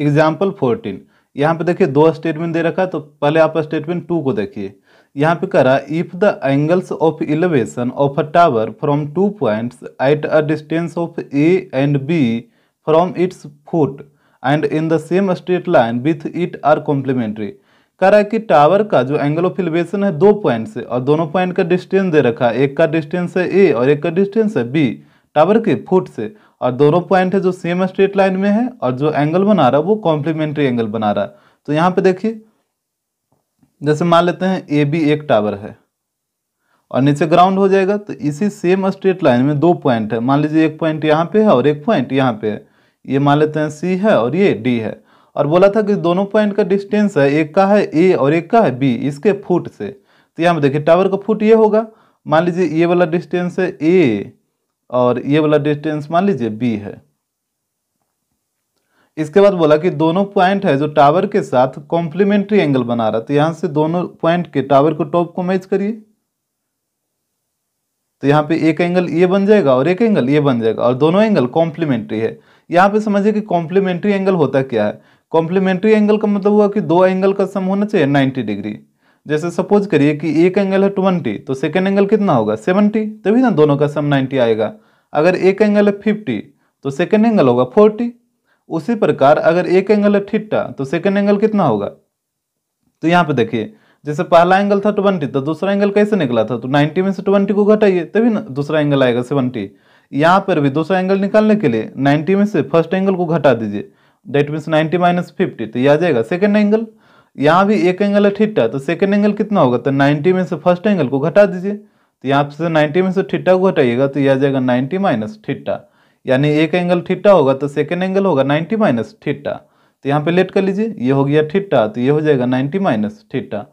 example fourteen यहाँ पे देखिए दो स्टेटमेंट दे रखा है तो पहले आप स्टेटमेंट टू को देखिए यहाँ पे कह रहा है if the angles of elevation of a tower from two points at a distance of a and b from its foot and in the same straight line with it are complementary कह रहा है कि tower का जो angle of elevation है दो point से और दोनों पॉइंट का डिस्टेंस दे रखा है एक का डिस्टेंस है ए और एक का डिस्टेंस है बी बराबर के फुट से और दोनों पॉइंट है जो सेम स्ट्रेट लाइन में है और जो एंगल बना रहा है वो कॉम्प्लीमेंट्री एंगल बना रहा है तो यहाँ पे देखिए जैसे मान लेते हैं ए बी एक टावर है और नीचे ग्राउंड हो जाएगा तो इसी सेम स्ट्रेट लाइन में दो पॉइंट है मान लीजिए एक पॉइंट यहाँ पे है और एक पॉइंट यहाँ पे है ये मान लेते हैं सी है और ये डी है और बोला था कि दोनों पॉइंट का डिस्टेंस है एक का है ए और एक का है बी इसके फुट से तो यहाँ पे देखिए टावर का फुट ये होगा मान लीजिए ये वाला डिस्टेंस है ए और ये वाला डिस्टेंस मान लीजिए बी है इसके बाद बोला कि दोनों पॉइंट है जो टावर के साथ कॉम्प्लीमेंट्री एंगल बना रहा तो यहां से दोनों पॉइंट के टावर को टॉप को मैच करिए तो यहाँ पे एक एंगल ये बन जाएगा और एक एंगल ये बन जाएगा और दोनों एंगल कॉम्प्लीमेंट्री है यहाँ पे समझिए कि कॉम्प्लीमेंट्री एंगल होता क्या है कॉम्प्लीमेंट्री एंगल का मतलब हुआ कि दो एंगल का सम होना चाहिए नाइन्टी डिग्री जैसे सपोज करिए कि एक एंगल है ट्वेंटी तो सेकेंड एंगल कितना होगा सेवेंटी तभी ना दोनों का सम नाइन्टी आएगा अगर एक एंगल है फिफ्टी तो सेकेंड एंगल होगा फोर्टी उसी प्रकार अगर एक एंगल है ठिट्टा तो सेकेंड एंगल कितना होगा तो यहाँ पे देखिए जैसे पहला एंगल था ट्वेंटी तो दूसरा एंगल कैसे निकला था तो नाइन्टी में से ट्वेंटी को घटाइए तभी ना दूसरा एंगल आएगा सेवेंटी यहाँ पर भी दूसरा एंगल निकालने के लिए नाइन्टी में से फर्स्ट एंगल को घटा दीजिए that means ninety minus fifty तो यह आ जाएगा सेकेंड एंगल यहाँ भी एक एंगल है ठिट्टा तो सेकेंड एंगल कितना होगा तो 90 में से फर्स्ट एंगल को घटा दीजिए तो यहाँ से 90 में से ठिट्टा को घटाइएगा तो यह आ जाएगा 90 माइनस ठिट्टा यानी एक एंगल ठिट्टा होगा तो सेकेंड एंगल होगा 90 माइनस ठिट्टा तो यहाँ पे लेट कर लीजिए ये हो गया ठिट्टा तो ये हो जाएगा नाइन्टी माइनस ठिट्टा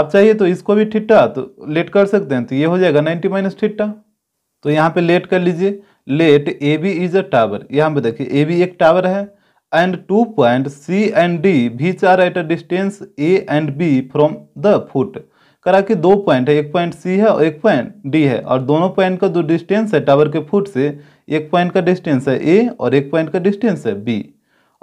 आप चाहिए तो इसको भी ठिट्टा तो लेट कर सकते हैं तो ये हो जाएगा नाइन्टी माइनस ठिट्टा तो यहाँ पे लेट कर लीजिए let A B is a tower यहाँ पे देखिए ए बी एक टावर है and two point C and D भी चार at distance a and b from the foot करा कि दो पॉइंट है एक पॉइंट सी है और एक पॉइंट डी है और दोनों पॉइंट का जो डिस्टेंस है टावर के फुट से एक पॉइंट का डिस्टेंस है ए और एक पॉइंट का डिस्टेंस है बी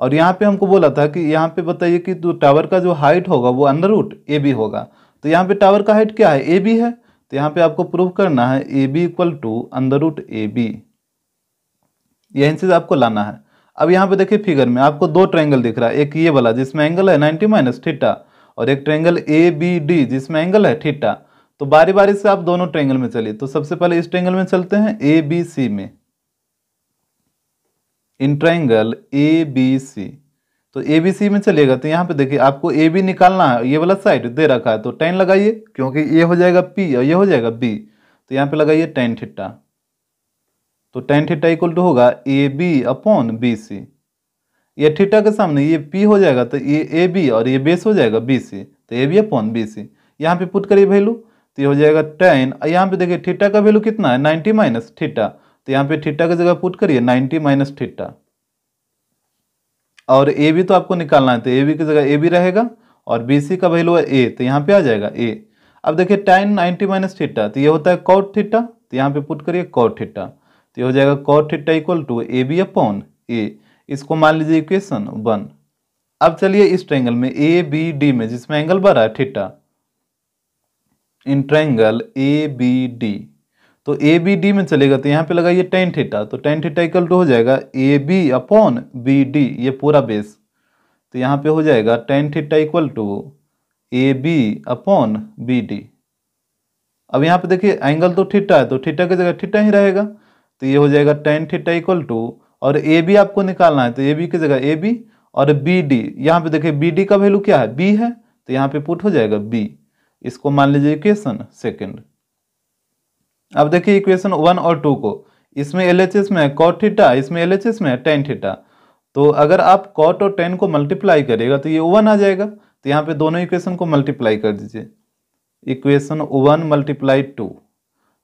और यहाँ पे हमको बोला था कि यहाँ पे बताइए कि जो टावर का जो हाइट होगा वो अंडर रूट ए बी होगा तो यहाँ पे टावर का हाइट क्या है ए बी है तो यहाँ पे आपको प्रूव करना है A B equal to under root A b यही चीज आपको लाना है अब यहाँ पे देखिए फिगर में आपको दो ट्रायंगल दिख रहा है एक ये वाला जिसमें एंगल है 90 माइनस थीटा और एक ट्रायंगल ए बी डी जिसमें एंगल है थीटा तो बारी बारी से आप दोनों ट्रायंगल में चलिए तो सबसे पहले इस ट्रायंगल में चलते हैं ए बी सी में in triangle A B C तो ए बी सी में चलिएगा तो यहाँ पे देखिए आपको ए बी निकालना है ये वाला साइड दे रखा है तो टेन लगाइए क्योंकि ये हो जाएगा पी और ये हो जाएगा बी तो यहाँ पे लगाइए टेन थीटा तो टेन थीटा इक्वल टू होगा A B upon B C ये थीटा के सामने ये पी हो जाएगा तो ये ए बी और ये बेस हो जाएगा बी सी तो A B upon B C यहाँ पे पुट करिए वैल्यू तो ये हो जाएगा टेन और यहाँ पे देखिए थीटा का वैल्यू कितना है नाइन्टी माइनस थीटा तो यहाँ पे थीटा की जगह पुट करिए नाइन्टी माइनस थीटा और ए बी तो आपको निकालना है तो ए बी की जगह ए बी रहेगा और बी सी का वैल्यू है ए तो यहाँ पे आ जाएगा ए अब देखिए टेन नाइन्टी माइनस थीटा तो ये होता है कॉट थीटा तो यहाँ पे पुट करिए कॉट थीटा तो ये हो जाएगा cot theta equal to A B upon a इसको मान लीजिए इक्वेशन वन अब चलिए इस ट्रैंगल में ए बी डी में जिसमें एंगल बड़ा है theta in triangle A B D तो ए बी डी में चलेगा तो यहाँ पे लगाइए टेन थीटा तो टेन थीटा इक्वल टू हो जाएगा A B upon B D ये पूरा बेस तो यहाँ पे हो जाएगा tan theta equal to A B upon B D अब यहाँ पे देखिए एंगल तो थीटा है तो थीटा की जगह थीटा ही रहेगा तो ये हो जाएगा टेन थीटा इक्वल टू और ए बी आपको निकालना है तो ए बी की जगह ए बी और बी डी यहाँ पे देखिए बी डी का वैल्यू क्या है बी है तो यहाँ पे पुट हो जाएगा बी इसको मान लीजिए इक्वेशन सेकेंड अब देखिए इक्वेशन वन और टू को इसमें एल एच एस में है कॉट थीटा इसमें एल एच एस में है टेन थीटा तो अगर आप कॉट और टेन को मल्टीप्लाई करेगा तो ये वन आ जाएगा तो यहाँ पे दोनों इक्वेशन को मल्टीप्लाई कर दीजिए इक्वेशन वन मल्टीप्लाई टू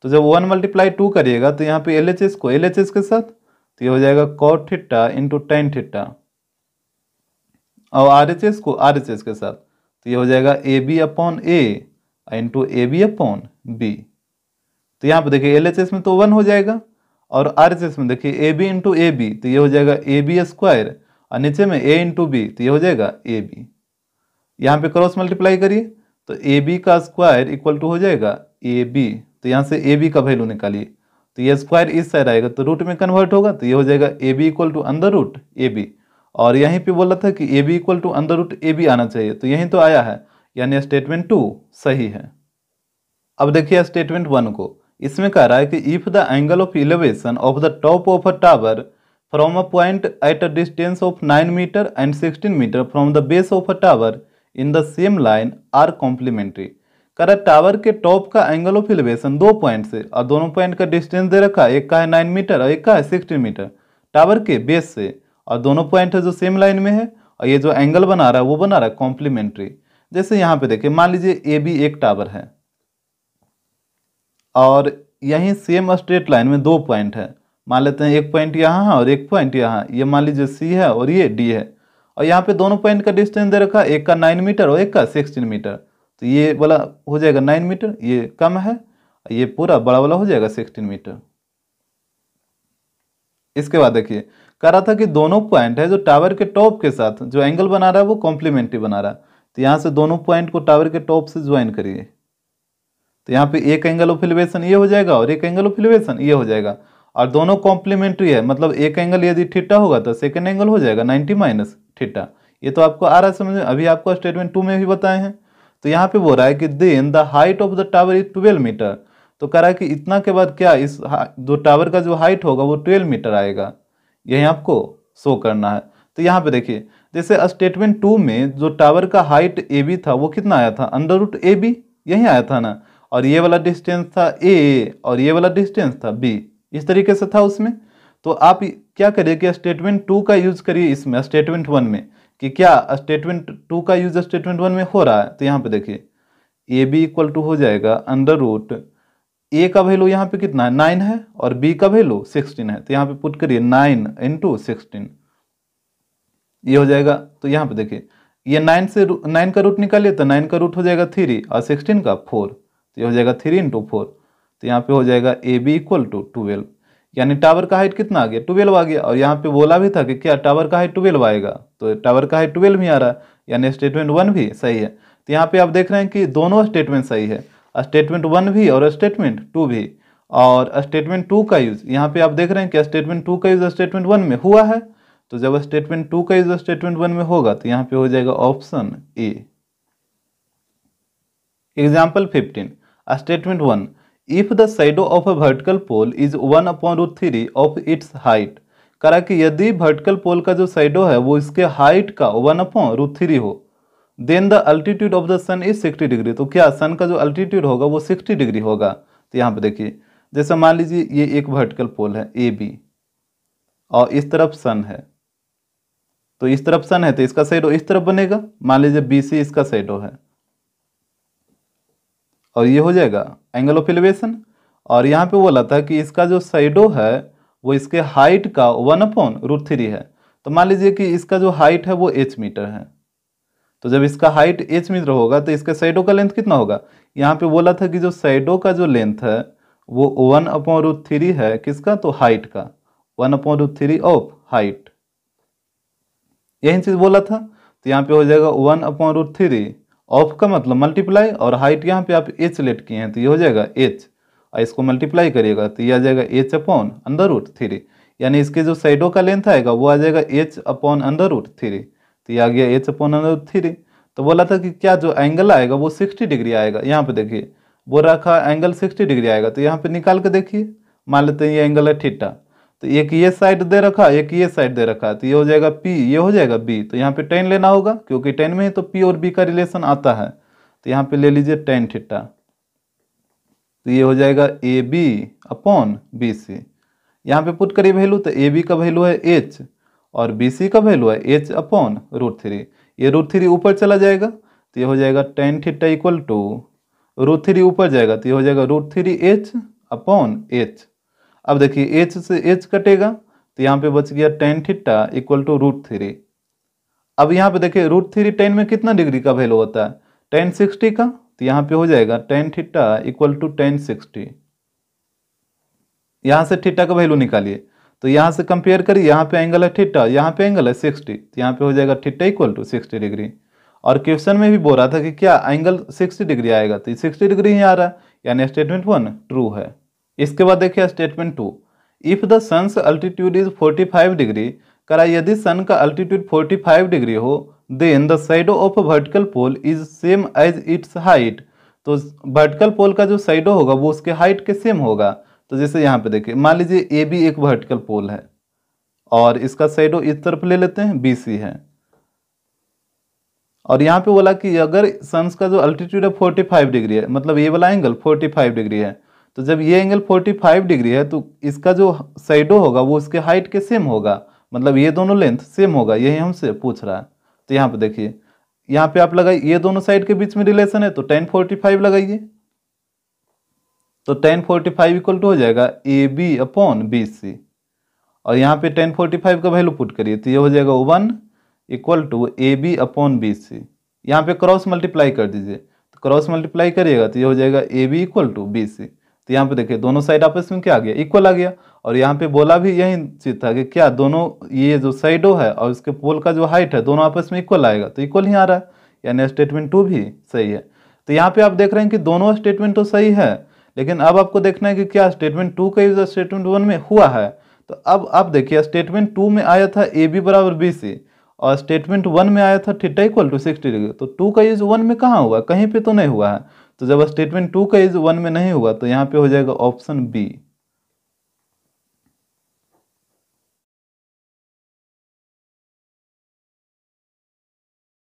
तो जब वन मल्टीप्लाई टू करिएगा तो यहाँ पे एल एच एस को एल एच एस के साथ तो ये हो जाएगा cot theta into tan theta और आर एच एस को आर एच एस के साथ तो ये हो जाएगा A B upon a into A B upon b तो यहाँ पे देखिए एल एच एस में तो वन हो जाएगा और आर एच एस में देखिए A B into A B तो ये हो जाएगा ए बी स्क्वायर और नीचे में ए इंटू बी तो ये हो जाएगा ए बी यहाँ पे क्रॉस मल्टीप्लाई करिए तो ए बी का स्क्वायर इक्वल टू हो जाएगा ए बी तो यहाँ से ए बी का वैल्यू निकालिए तो ये स्क्वायर इस साइड आएगा तो रूट में कन्वर्ट होगा तो ये हो जाएगा A B equal to under root A B और यहीं पे बोला था कि A B equal to under root A B आना चाहिए तो यहीं तो आया है यानी स्टेटमेंट टू सही है अब देखिए स्टेटमेंट वन को इसमें कह रहा है कि if the angle of elevation of the top of a tower from a point at a distance of nine metre and sixteen metre from the base of a tower in the same line are complementary करा tower के top का angle of elevation दो point से और दोनों point का distance दे रखा है एक का है नाइन मीटर और एक का है सिक्सटीन मीटर टावर के बेस से और दोनों पॉइंट है जो सेम लाइन में है और ये जो एंगल बना रहा है वो बना रहा है कॉम्प्लीमेंट्री जैसे यहाँ पे देखिए मान लीजिए ए बी एक टावर है और यहीं सेम स्ट्रेट लाइन में दो पॉइंट है मान लेते हैं एक पॉइंट यहाँ है और एक पॉइंट यहाँ ये मान लीजिए सी है और ये डी है और यहाँ पे दोनों पॉइंट का डिस्टेंस दे रखा है एक का नाइन मीटर और एक का सिक्सटीन मीटर तो ये वाला हो जाएगा नाइन मीटर ये कम है ये पूरा बड़ा वाला हो जाएगा सिक्सटीन मीटर इसके बाद देखिए कह रहा था कि दोनों पॉइंट है जो टावर के टॉप के साथ जो एंगल बना रहा है वो कॉम्प्लीमेंट्री बना रहा है तो यहाँ से दोनों पॉइंट को टावर के टॉप से ज्वाइन करिए तो यहाँ पे एक एंगल ऑफ एलिवेशन ये हो जाएगा और एक एंगल ऑफ एलिवेशन ये हो जाएगा और दोनों कॉम्प्लीमेंट्री है मतलब एक एंगल यदि ठिट्टा होगा तो सेकेंड एंगल हो जाएगा नाइन्टी माइनस ठिट्टा ये तो आपको आ रहा है समझ में अभी आपको स्टेटमेंट टू में भी बताए हैं तो यहाँ पे बोल रहा है कि then the height of the tower is twelve metre तो कह रहा है कि इतना के बाद क्या इस दो टावर का जो हाइट होगा वो ट्वेल्व मीटर आएगा यही आपको शो करना है तो यहाँ पे देखिए जैसे स्टेटमेंट टू में जो टावर का हाइट ए बी था वो कितना आया था अंडर रूट ए बी यही आया था ना और ये वाला डिस्टेंस था ए और ये वाला डिस्टेंस था बी इस तरीके से था उसमें तो आप क्या करिए कि स्टेटमेंट टू का यूज करिए इसमें स्टेटमेंट वन में कि क्या स्टेटमेंट टू का यूज स्टेटमेंट वन में हो रहा है तो यहाँ पे देखिए ए बी इक्वल टू हो जाएगा अंडर रूट ए का वैल्यू यहाँ पे कितना है नाइन है और बी का वैल्यू सिक्सटीन है तो यहाँ पे पुट करिए नाइन इंटू सिक्सटीन ये हो जाएगा तो यहाँ पे देखिए ये नाइन से नाइन का रूट निकालिए तो नाइन का रूट हो जाएगा थ्री और सिक्सटीन का फोर तो ये हो जाएगा थ्री इंटू फोर तो यहाँ पे हो जाएगा A B equal to twelve यानी टावर का हाइट कितना आ गया ट्वेल्व आ गया और यहाँ पे बोला भी था कि क्या टावर का हाइट ट्वेल्व आएगा तो टावर का हाइट ट्वेल्व ही आ रहा है यानी स्टेटमेंट वन भी सही है तो यहाँ पे आप देख रहे हैं कि दोनों स्टेटमेंट सही है स्टेटमेंट वन भी और स्टेटमेंट टू भी और स्टेटमेंट टू का यूज़ यहाँ पे आप देख रहे हैं कि स्टेटमेंट टू का यूज़ स्टेटमेंट वन में हुआ है तो जब स्टेटमेंट टू का यूज़ स्टेटमेंट वन में होगा तो यहाँ पे हो जाएगा option A example fifteen statement one if the shadow of a vertical pole is one upon root three of its height करा कि यदि वर्टिकल पोल का जो साइडो है वो इसके हाइट का वन अपॉन रूट थ्री हो then the altitude of the sun is sixty degree तो क्या सन का जो अल्टीट्यूड होगा वो सिक्सटी डिग्री होगा तो यहाँ पे देखिए जैसे मान लीजिए ये एक वर्टिकल पोल है ए बी और इस तरफ सन है तो इस तरफ सन है तो इसका साइडो इस तरफ बनेगा मान लीजिए बी सी इसका साइडो है और ये हो जाएगा एंगल ऑफ एलिवेशन और यहाँ पे बोला था कि इसका जो साइडो है वो इसके हाइट का वन अपॉन रूट थ्री है तो मान लीजिए कि इसका जो हाइट है वो एच मीटर है तो जब इसका हाइट एच मीटर होगा तो इसके साइडो का लेंथ कितना होगा यहाँ पे बोला था कि जो साइडो का जो लेंथ है वो वन अपॉन रूट थ्री है किसका तो हाइट का one upon root three of height यही चीज़ बोला था तो यहाँ पे हो जाएगा one upon root three of का मतलब मल्टीप्लाई और हाइट यहाँ पे आप एच लेट किए हैं तो ये हो जाएगा एच और इसको मल्टीप्लाई करिएगा तो ये आ जाएगा H upon under root three यानी इसके जो साइडों का लेंथ आएगा वो आ जाएगा H upon under root three तो ये आ गया H upon under root three तो बोला था कि क्या जो एंगल आएगा वो सिक्सटी डिग्री आएगा यहाँ पर देखिए वो रखा एंगल सिक्सटी डिग्री आएगा तो यहाँ पर निकाल के देखिए मान लेते हैं ये एंगल है ठीटा तो एक ये साइड दे रखा एक ये साइड दे रखा तो ये हो जाएगा पी ये हो जाएगा बी तो यहाँ पे टेन लेना होगा क्योंकि टेन में ही तो पी और बी का रिलेशन आता है तो यहाँ पे ले लीजिए टेन थीटा तो ये हो जाएगा A B upon B C यहाँ पे पुट करिए वैल्यू तो ए बी का वैल्यू है एच और बी सी का वैल्यू है एच अपॉन रूट थ्री ये रूट थ्री ऊपर चला जाएगा तो ये हो जाएगा tan theta equal to root three ऊपर जाएगा तो ये हो जाएगा root three H upon H अब देखिए एच से एच कटेगा तो यहाँ पे बच गया tan theta equal to root three अब यहाँ पे देखिए रूट थ्री टेन में कितना डिग्री का वैल्यू होता है टेन सिक्सटी का तो यहाँ पे हो जाएगा tan theta equal to tan sixty यहाँ से थीटा का वैल्यू निकालिए तो यहाँ से कंपेयर करिए यहाँ पे एंगल है थीटा यहाँ पे एंगल है सिक्सटी तो यहाँ पे हो जाएगा theta equal to sixty degree और क्वेश्चन में भी बोल रहा था कि क्या एंगल सिक्सटी डिग्री आएगा तो सिक्सटी डिग्री ही आ रहा है यानी स्टेटमेंट वन ट्रू है इसके बाद देखिए statement two if the sun's altitude is 45 degree करा यदि सन का अल्टीट्यूड 45 डिग्री हो then the shadow of vertical pole is same as its height तो वर्टिकल पोल का जो साइडो होगा वो उसके हाइट के सेम होगा तो जैसे यहाँ पे देखिए मान लीजिए ए बी एक वर्टिकल पोल है और इसका साइडो इस तरफ ले लेते हैं बी सी है और यहाँ पे बोला कि अगर सन्स का जो अल्टीट्यूड है 45 डिग्री है मतलब ये वाला एंगल 45 डिग्री है तो जब ये एंगल 45 डिग्री है तो इसका जो साइडो होगा वो उसके हाइट के सेम होगा मतलब ये दोनों लेंथ सेम होगा यही हमसे पूछ रहा है तो यहाँ पे देखिए यहाँ पे आप लगाइए ये दोनों साइड के बीच में रिलेशन है तो टेन फोर्टी फाइव लगाइए तो tan forty five equal to हो जाएगा A B upon B C और यहाँ पे टेन फोर्टी फाइव का वैल्यू पुट करिए तो ये हो जाएगा one equal to A B upon B C यहाँ पे क्रॉस मल्टीप्लाई कर दीजिए तो क्रॉस मल्टीप्लाई करिएगा तो ये हो जाएगा A B equal to B C तो यहाँ पे देखिए दोनों साइड आपस में क्या आ गया इक्वल आ गया और यहाँ पे बोला भी यही चीज था कि क्या दोनों ये जो साइडो है और इसके पोल का जो हाइट है दोनों आपस में इक्वल आएगा तो इक्वल ही आ रहा है यानी स्टेटमेंट टू भी सही है तो यहाँ पे आप देख रहे हैं कि दोनों स्टेटमेंट तो सही है लेकिन अब आपको देखना है कि क्या स्टेटमेंट टू का यूज स्टेटमेंट वन में हुआ है तो अब आप देखिए स्टेटमेंट टू में आया था ए बी बराबर बी सी और स्टेटमेंट वन में आया था theta equal to sixty degree तो टू का यूज वन में कहाँ हुआ कहीं पे तो नहीं हुआ है तो जब स्टेटमेंट टू का इज वन में नहीं हुआ तो यहाँ पे हो जाएगा ऑप्शन बी